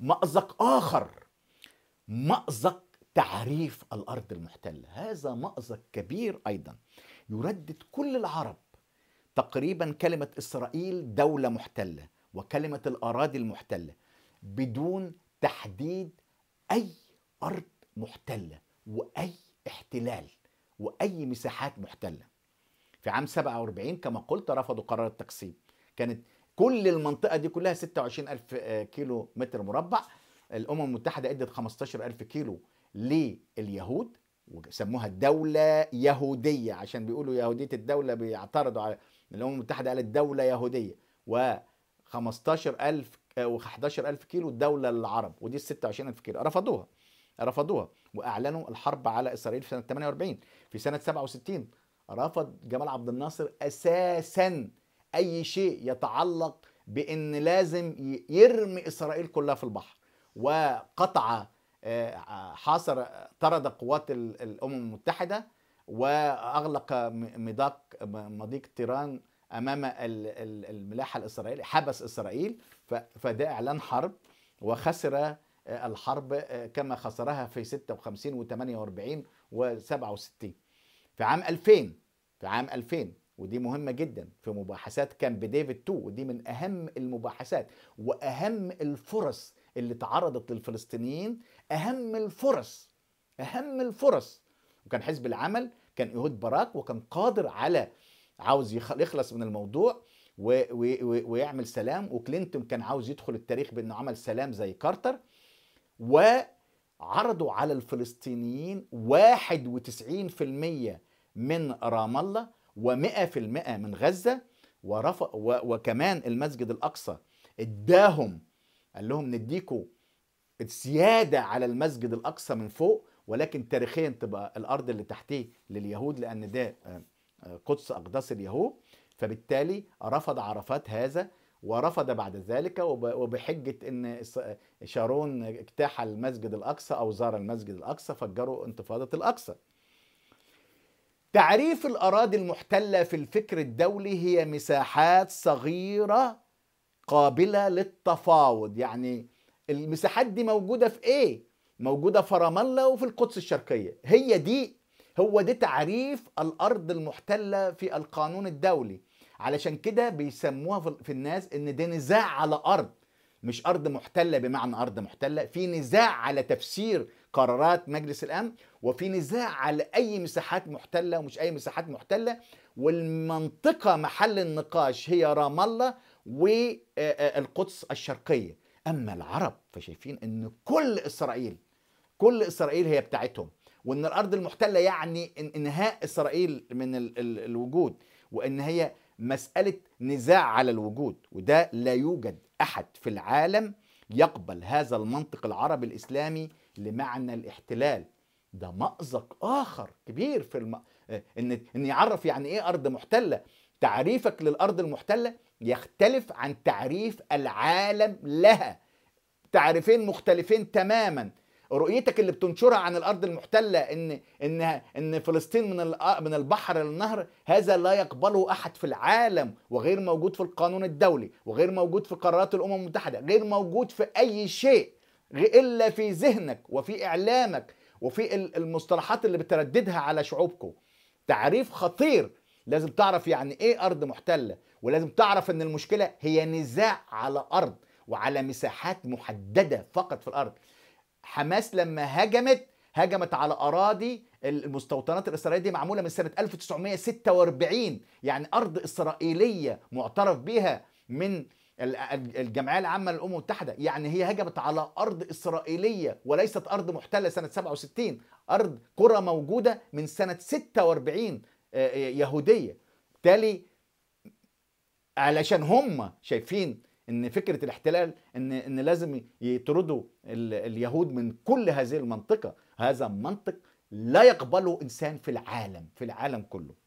مأزق آخر مأزق تعريف الأرض المحتلة هذا مأزق كبير أيضا يردد كل العرب تقريبا كلمة إسرائيل دولة محتلة وكلمة الأراضي المحتلة بدون تحديد أي أرض محتلة وأي احتلال وأي مساحات محتلة في عام 47 كما قلت رفضوا قرار التقسيم كانت كل المنطقه دي كلها 26000 آه، كيلو متر مربع الامم المتحده ادت 15000 كيلو لليهود وسموها الدولة يهودية عشان بيقولوا يهودية الدولة بيعترضوا على الأمم المتحدة قالت دولة يهودية و 15000 و 11000 كيلو الدولة للعرب ودي ال 26000 كيلو رفضوها رفضوها واعلنوا الحرب على اسرائيل في سنه 48 في سنه 67 رفض جمال عبد الناصر اساسا اي شيء يتعلق بان لازم يرمي اسرائيل كلها في البحر وقطع آه، آه، حاصر آه، طرد قوات الامم المتحده واغلق مضاق مضيق تيران امام الملاحه الاسرائيلي حبس اسرائيل فده اعلان حرب وخسر الحرب كما خسرها في 56 و48 و67 في عام 2000 في عام 2000 ودي مهمة جدا في مباحثات كامب ديفيد 2 ودي من أهم المباحثات وأهم الفرص اللي تعرضت للفلسطينيين أهم الفرص أهم الفرص وكان حزب العمل كان إيهود باراك وكان قادر على عاوز يخلص من الموضوع ويعمل سلام وكلينتون كان عاوز يدخل التاريخ بانه عمل سلام زي كارتر وعرضوا على الفلسطينيين 91% من رام الله و100% من غزة ورف... و... وكمان المسجد الأقصى اداهم قال لهم نديكوا السياده على المسجد الأقصى من فوق ولكن تاريخيا تبقى الأرض اللي تحتيه لليهود لأن ده آه، آه، قدس أقداس اليهود فبالتالي رفض عرفات هذا ورفض بعد ذلك وبحجة أن شارون اجتاح المسجد الأقصى أو زار المسجد الأقصى فجروا انتفاضة الأقصى تعريف الأراضي المحتلة في الفكر الدولي هي مساحات صغيرة قابلة للتفاوض يعني المساحات دي موجودة في إيه؟ موجودة في رام الله وفي القدس الشرقية هي دي هو ده تعريف الأرض المحتلة في القانون الدولي علشان كده بيسموها في الناس إن ده نزاع على أرض مش ارض محتله بمعنى ارض محتله في نزاع على تفسير قرارات مجلس الامن وفي نزاع على اي مساحات محتله ومش اي مساحات محتله والمنطقه محل النقاش هي رام الله والقدس آه، آه، الشرقيه اما العرب فشايفين ان كل اسرائيل كل اسرائيل هي بتاعتهم وان الارض المحتله يعني انهاء اسرائيل من الوجود وان هي مسألة نزاع على الوجود وده لا يوجد أحد في العالم يقبل هذا المنطق العربي الإسلامي لمعنى الاحتلال ده مأزق آخر كبير في الم... آه، إن... إن يعرف يعني إيه أرض محتلة تعريفك للأرض المحتلة يختلف عن تعريف العالم لها تعريفين مختلفين تماما رؤيتك اللي بتنشرها عن الارض المحتله ان ان ان فلسطين من من البحر للنهر هذا لا يقبله احد في العالم وغير موجود في القانون الدولي وغير موجود في قرارات الامم المتحده غير موجود في اي شيء الا في ذهنك وفي اعلامك وفي المصطلحات اللي بترددها على شعوبكم تعريف خطير لازم تعرف يعني ايه ارض محتله ولازم تعرف ان المشكله هي نزاع على ارض وعلى مساحات محدده فقط في الارض حماس لما هجمت هجمت على اراضي المستوطنات الاسرائيليه دي معموله من سنه 1946 يعني ارض اسرائيليه معترف بها من الجمعيه العامه للامم المتحده يعني هي هجمت على ارض اسرائيليه وليست ارض محتله سنه 67 ارض قرى موجوده من سنه 46 آه، آه، يهوديه بالتالي علشان هم شايفين ان فكره الاحتلال ان ان لازم يطردوا اليهود من كل هذه المنطقه هذا منطق لا يقبله انسان في العالم في العالم كله